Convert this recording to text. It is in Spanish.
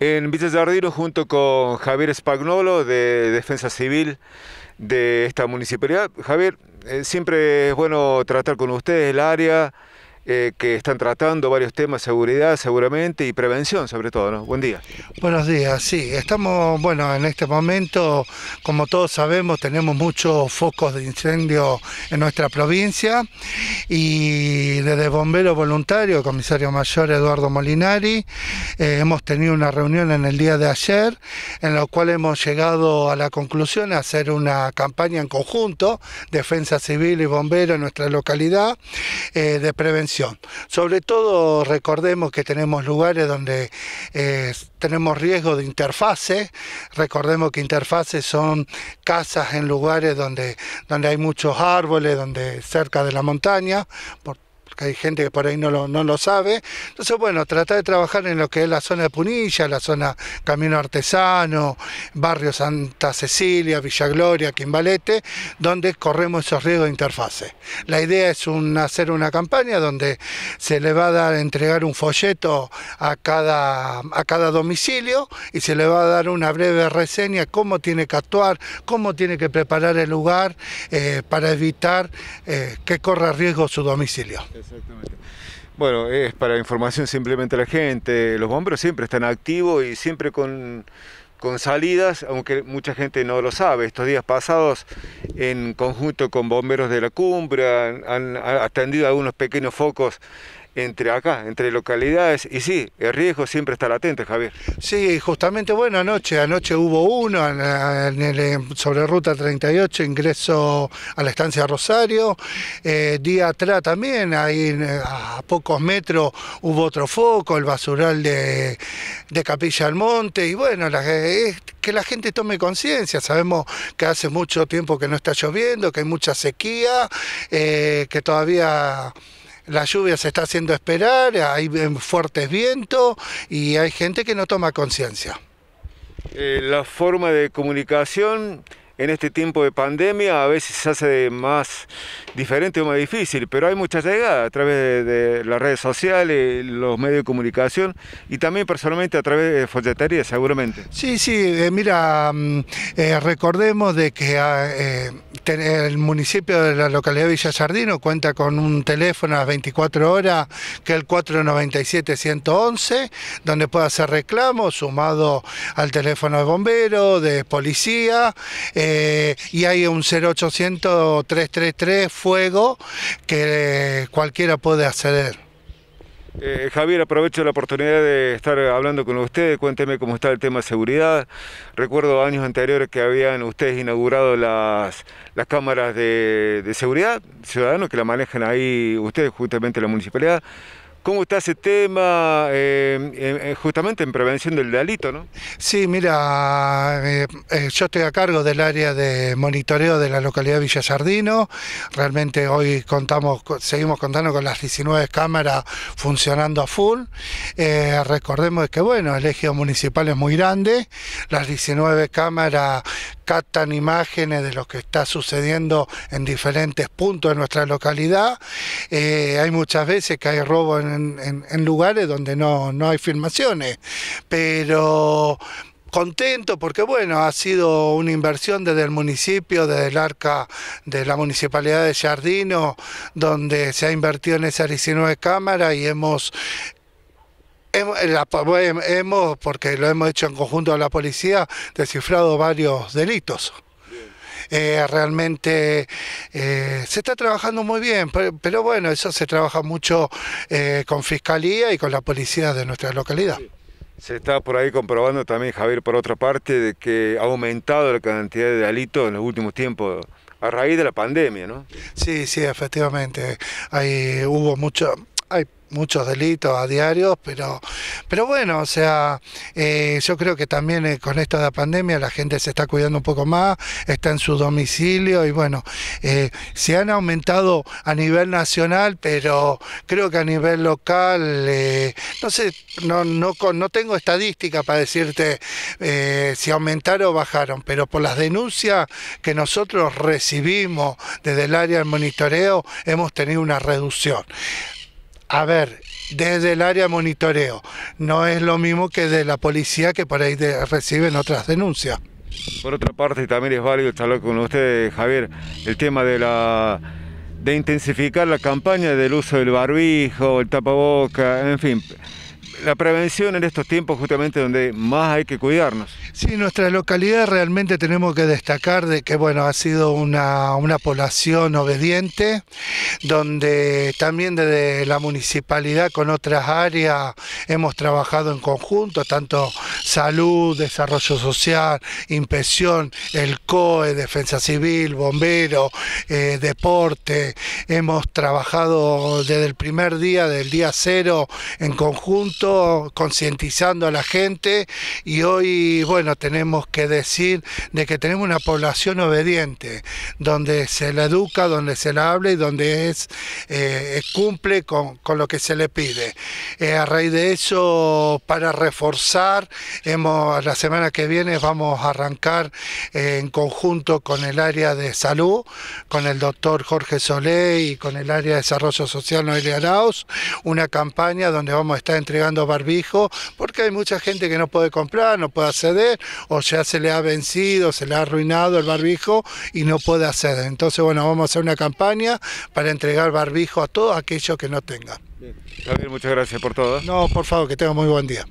en Villa Yardino junto con Javier Spagnolo de Defensa Civil de esta municipalidad. Javier, eh, siempre es bueno tratar con ustedes el área. Eh, que están tratando varios temas, seguridad seguramente y prevención sobre todo, ¿no? Buen día. Buenos días, sí, estamos, bueno, en este momento, como todos sabemos, tenemos muchos focos de incendio en nuestra provincia y desde Bombero Voluntario, comisario mayor Eduardo Molinari, eh, hemos tenido una reunión en el día de ayer en la cual hemos llegado a la conclusión de hacer una campaña en conjunto, defensa civil y bombero en nuestra localidad, eh, de prevención sobre todo recordemos que tenemos lugares donde eh, tenemos riesgo de interfase, recordemos que interfaces son casas en lugares donde, donde hay muchos árboles, donde cerca de la montaña, que hay gente que por ahí no lo, sabe. Entonces, bueno, tratar de trabajar en lo que es la zona de Punilla, la zona Camino Artesano, Barrio Santa Cecilia, Villa Gloria, Quimbalete, donde corremos esos riesgos de interfase. La idea es hacer una campaña donde se le va a dar, entregar un folleto a cada, a cada domicilio y se le va a dar una breve reseña cómo tiene que actuar, cómo tiene que preparar el lugar eh, para evitar eh, que corra riesgo su domicilio. Exactamente. Bueno, es para información simplemente a la gente. Los bomberos siempre están activos y siempre con, salidas, aunque mucha gente no lo sabe. Estos días pasados, en conjunto con bomberos de la cumbre, han atendido algunos pequeños focos entre acá, entre localidades, y sí, el riesgo siempre está latente, Javier. Sí, justamente, bueno, anoche, anoche hubo uno en sobre Ruta 38, ingreso a la estancia Rosario, eh, día atrás también, ahí a pocos metros hubo otro foco, el basural de, Capilla al Monte, y bueno, es que la gente tome conciencia, sabemos que hace mucho tiempo que no está lloviendo, que hay mucha sequía, eh, que todavía la lluvia se está haciendo esperar, hay eh, fuertes vientos y hay gente que no toma conciencia. Eh, la forma de comunicación en este tiempo de pandemia a veces se hace más diferente o más difícil, pero hay mucha llegada a través de, las redes sociales, los medios de comunicación y también personalmente a través de folletería seguramente. Sí, sí, eh, mira, mm, eh, recordemos de que ah, eh, el municipio de la localidad de Villa Sardino cuenta con un teléfono a las 24 horas que es el 497-111, donde puede hacer reclamos sumado al teléfono de bomberos, de policía y hay un 0800 333 fuego que cualquiera puede acceder. Eh, Javier, aprovecho la oportunidad de estar hablando con ustedes. Cuénteme cómo está el tema de seguridad. Recuerdo años anteriores que habían ustedes inaugurado las, las cámaras de, de seguridad ciudadanos que la manejan ahí ustedes, justamente la municipalidad. ¿Cómo está ese tema em, em, eh, justamente en prevención del delito? ¿no? Sí, mira, eh, eh, yo estoy a cargo del área de monitoreo de la localidad de Villa Sardino. Realmente hoy contamos, seguimos contando con las 19 cámaras funcionando a full. recordemos que, bueno, el eje municipal es muy grande, las 19 cámaras captan imágenes de lo que está sucediendo en diferentes puntos de nuestra localidad. Eh, hay muchas veces que hay robo en, lugares donde no, no hay filmaciones, pero contento porque bueno, ha sido una inversión desde el municipio, desde el arca de la municipalidad de Jardino, donde se ha invertido en esas 19 cámara y hemos Hemos, eh, hemos, porque lo hemos hecho en conjunto con la policía, descifrado varios delitos. Eh, realmente eh, se está trabajando muy bien, pero, bueno, eso se trabaja mucho con fiscalía y con la policía de nuestra localidad. Se está por ahí comprobando también, Javier, por otra parte, de que ha aumentado la cantidad de delitos en los últimos tiempos a raíz de la pandemia, ¿no? Sí, sí, efectivamente. Ahí hubo mucho, muchos delitos a diarios, pero, pero bueno, o sea, eh, yo creo que también eh, con esto de la pandemia la gente se está cuidando un poco más, está en su domicilio y bueno, eh, se han aumentado a nivel nacional, pero creo que a nivel local, no sé, no, no, no tengo estadística para decirte si aumentaron o bajaron, pero por las denuncias que nosotros recibimos desde el área del monitoreo, hemos tenido una reducción. A ver, desde el área monitoreo, no es lo mismo que de la policía que por ahí reciben otras denuncias. Por otra parte, también es válido charlar con usted, Javier, el tema de la de intensificar la campaña del uso del barbijo, el tapaboca, en fin la prevención en estos tiempos justamente donde más hay que cuidarnos. Sí, nuestra localidad realmente tenemos que destacar de que bueno, ha sido una, una población obediente, donde también desde la municipalidad con otras áreas hemos trabajado en conjunto, tanto salud, desarrollo social, impresión, el COE, defensa civil, bombero, eh, deporte. Hemos trabajado desde el primer día, del día cero, en conjunto, concientizando a la gente y hoy, bueno, tenemos que decir de que tenemos una población obediente, donde se la educa, donde se la habla y donde es, eh, cumple con, lo que se le pide. Eh, a raíz de eso, para reforzar Hemos, la semana que viene vamos a arrancar eh, en conjunto con el área de salud, con el doctor Jorge Solé y con el área de desarrollo social Noelia Arauz, una campaña donde vamos a estar entregando barbijo, porque hay mucha gente que no puede comprar, no puede acceder, o ya se le ha vencido, se le ha arruinado el barbijo y no puede acceder. Entonces, bueno, vamos a hacer una campaña para entregar barbijo a todos aquellos que no tengan. Bien. muchas gracias por todo. No, por favor, que tenga muy buen día.